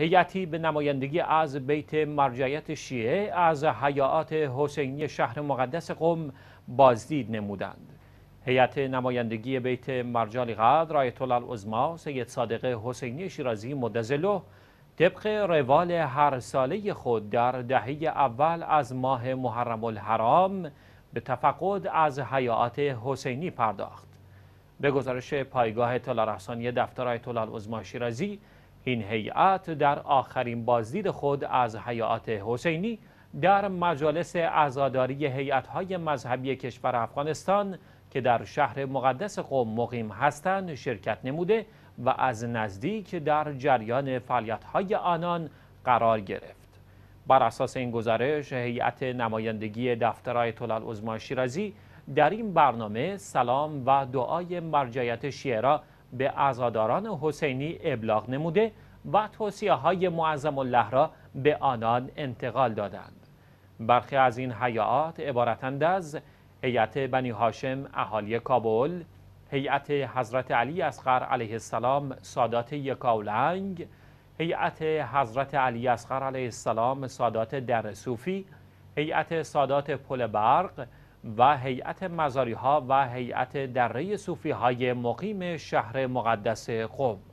هیئتی به نمایندگی از بیت مرجعیت شیعه از حیات حسینی شهر مقدس قم بازدید نمودند هیئت نمایندگی بیت مرجع قدر آیت الله العظما سید صادق حسینی شیرازی مدزلو طبق روال هر ساله خود در دهه اول از ماه محرم الحرام به تفقد از حیات حسینی پرداخت به گزارش پایگاه اطلاع دفتر آیت الله العظما شیرازی این هیئت در آخرین بازدید خود از حیات حسینی در مجالس عزاداری هیئت‌های مذهبی کشور افغانستان که در شهر مقدس قوم مقیم هستند شرکت نموده و از نزدیک در جریان فعالیت‌های آنان قرار گرفت. بر اساس این گزارش هیئت نمایندگی دفترای طلال ازمان شیرازی در این برنامه سلام و دعای مرجعیت شیعه به ازاداران حسینی ابلاغ نموده و توصیه های معظم الله را به آنان انتقال دادند برخی از این حیات عبارتند از هیئت بنی هاشم اهالی کابل هیئت حضرت علی اصغر علیه السلام سادات یکاولنگ هیئت حضرت علی اصغر علیه السلام سادات در صوفی هیئت سادات پل برق و هیئت مزاری ها و هیئت دره صوفی های مقیم شهر مقدس قم